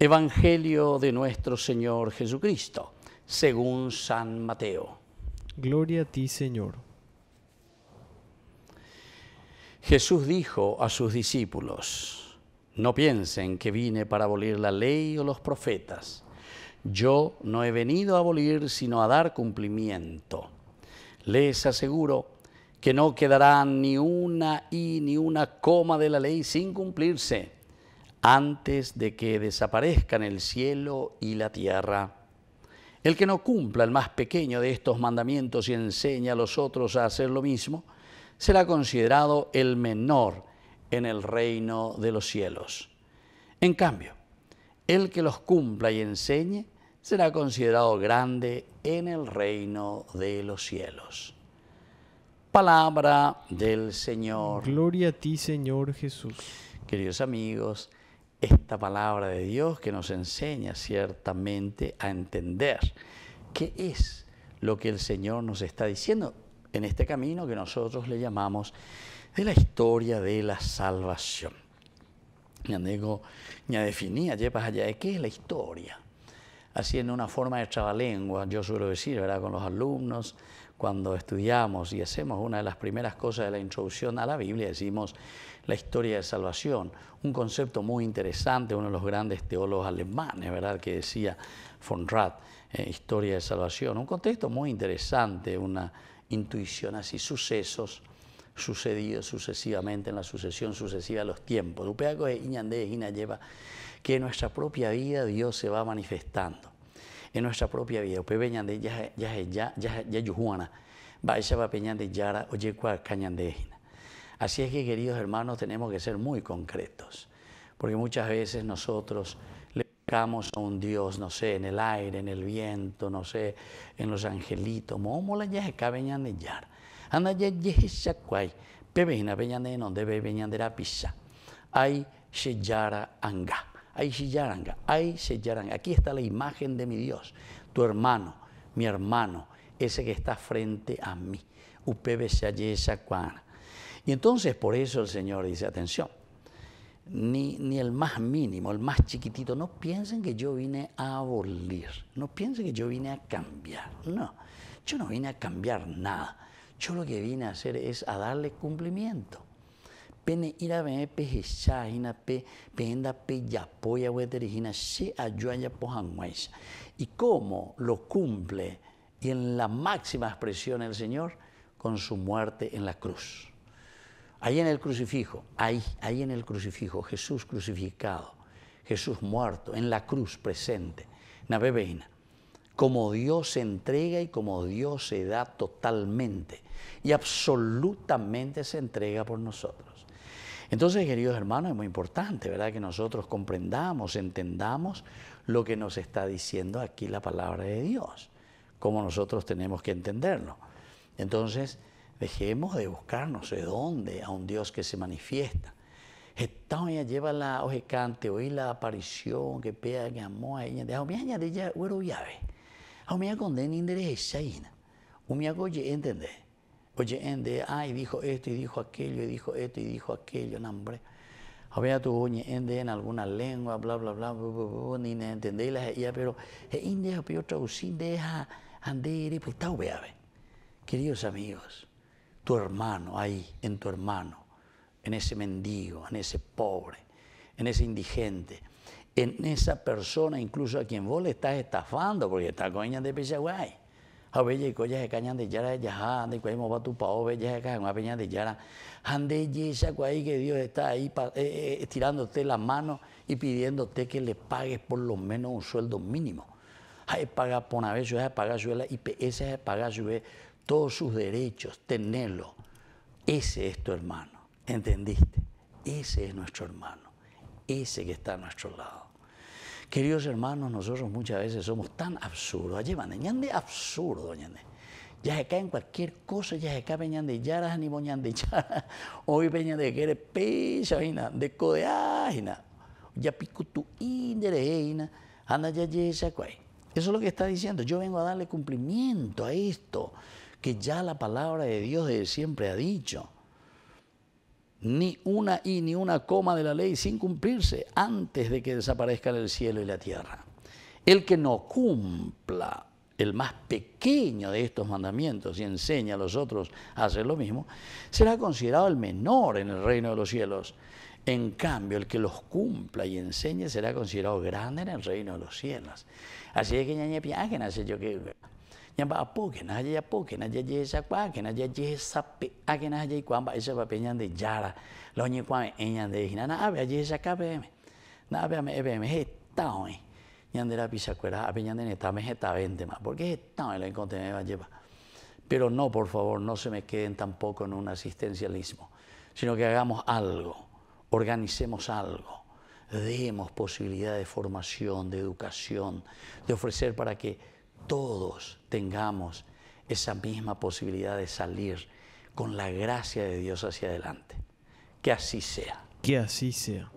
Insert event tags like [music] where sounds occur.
Evangelio de nuestro Señor Jesucristo, según San Mateo. Gloria a ti, Señor. Jesús dijo a sus discípulos, no piensen que vine para abolir la ley o los profetas. Yo no he venido a abolir, sino a dar cumplimiento. Les aseguro que no quedará ni una y ni una coma de la ley sin cumplirse antes de que desaparezcan el cielo y la tierra. El que no cumpla el más pequeño de estos mandamientos y enseña a los otros a hacer lo mismo, será considerado el menor en el reino de los cielos. En cambio, el que los cumpla y enseñe será considerado grande en el reino de los cielos. Palabra del Señor. Gloria a ti, Señor Jesús. Queridos amigos, esta palabra de Dios que nos enseña ciertamente a entender qué es lo que el Señor nos está diciendo en este camino que nosotros le llamamos de la historia de la salvación. Ya digo, ya definí, llevas pues, allá, ¿qué es la historia? haciendo una forma de trabalengua, yo suelo decir, ¿verdad? Con los alumnos, cuando estudiamos y hacemos una de las primeras cosas de la introducción a la Biblia, decimos la historia de salvación, un concepto muy interesante, uno de los grandes teólogos alemanes, ¿verdad? Que decía von Rath, eh, historia de salvación, un contexto muy interesante, una intuición así, sucesos sucedido sucesivamente en la sucesión sucesiva de los tiempos. upeago de Iñandé lleva que en nuestra propia vida Dios se va manifestando. En nuestra propia vida. Upe ya ya ya ya Yujuana. baisha va peñande Yara oye Así es que queridos hermanos tenemos que ser muy concretos, porque muchas veces nosotros le buscamos a un Dios, no sé, en el aire, en el viento, no sé, en los angelitos, momola ya Yara. Ana ye yehisha kwai, pebe hina beñane de Ay ay ay Aquí está la imagen de mi Dios, tu hermano, mi hermano, ese que está frente a mí. Upebe Y entonces por eso el Señor dice, atención, ni, ni, el más mínimo, el más chiquitito. No piensen que yo vine a abolir, no piensen que yo vine a cambiar. No, yo no vine a cambiar nada. Yo lo que vine a hacer es a darle cumplimiento. Pene Y cómo lo cumple y en la máxima expresión el Señor con su muerte en la cruz. Ahí en el crucifijo, ahí, ahí en el crucifijo, Jesús crucificado, Jesús muerto, en la cruz presente, na bebeina como Dios se entrega y como Dios se da totalmente y absolutamente se entrega por nosotros. Entonces, queridos hermanos, es muy importante, ¿verdad?, que nosotros comprendamos, entendamos lo que nos está diciendo aquí la palabra de Dios, como nosotros tenemos que entenderlo. Entonces, dejemos de buscarnos de dónde a un Dios que se manifiesta. Estaña lleva la oje cante, oí la aparición que pega que amó a ella, ella, de ella, llave. Om ah, jag kunde en inderesa ina. me jag oye entender. Oye ende, ay, ah, dijo esto y dijo aquello y dijo esto y dijo aquello, nombre Había tu oye ende en alguna lengua, bla, bla, bla, bla, bla, bla, ni entendí la ella, pero eh, india, pero traducir, deja, andere, pues está vea, Queridos amigos, tu hermano ahí, en tu hermano, en ese mendigo, en ese pobre, en ese indigente, en esa persona, incluso a quien vos le estás estafando, porque está con ella de Pichaguay. A veces coña de caña de yara, ya, ah, de cuáles va tu pao, bella de caña, peña de yara. Ande yesa, que Dios está ahí eh, eh, estirándote la mano y pidiéndote que le pagues por lo menos un sueldo mínimo. Hay pagar por una vez, y pagar su IPS, hay pagar su todos sus derechos, tenerlo. Ese es tu hermano, ¿entendiste? Ese es nuestro hermano ese que está a nuestro lado. Queridos hermanos, nosotros muchas veces somos tan absurdos. Allí van, ñande absurdo, Ya se cae en cualquier cosa, ya se cae de yaras ni de [laughs] yaras. Hoy de que eres pecha, de code. Ya pico tu índere! Anda ya yesa, cuay. Eso es lo que está diciendo. Yo vengo a darle cumplimiento a esto que ya la palabra de Dios desde siempre ha dicho ni una y ni una coma de la ley sin cumplirse antes de que desaparezcan el cielo y la tierra. El que no cumpla el más pequeño de estos mandamientos y enseña a los otros a hacer lo mismo, será considerado el menor en el reino de los cielos. En cambio, el que los cumpla y enseñe será considerado grande en el reino de los cielos. Así es que ñaña se yo que nyamba apo kena haja yapo kena jaje sakwa kena jaje sape agena haja ikwamba esa pape nyande jara lo nyi kwa enyande hina na abe aje sakabe me na abe me ebe me heta hoy ñande la pisacuera abe ñande neta me heta vente ma porque heta hoy lo encontré me va lleva pero no por favor no se me queden tampoco en un asistencialismo sino que hagamos algo organicemos algo demos posibilidad de formación de educación de ofrecer para que todos tengamos esa misma posibilidad de salir con la gracia de Dios hacia adelante. Que así sea. Que así sea.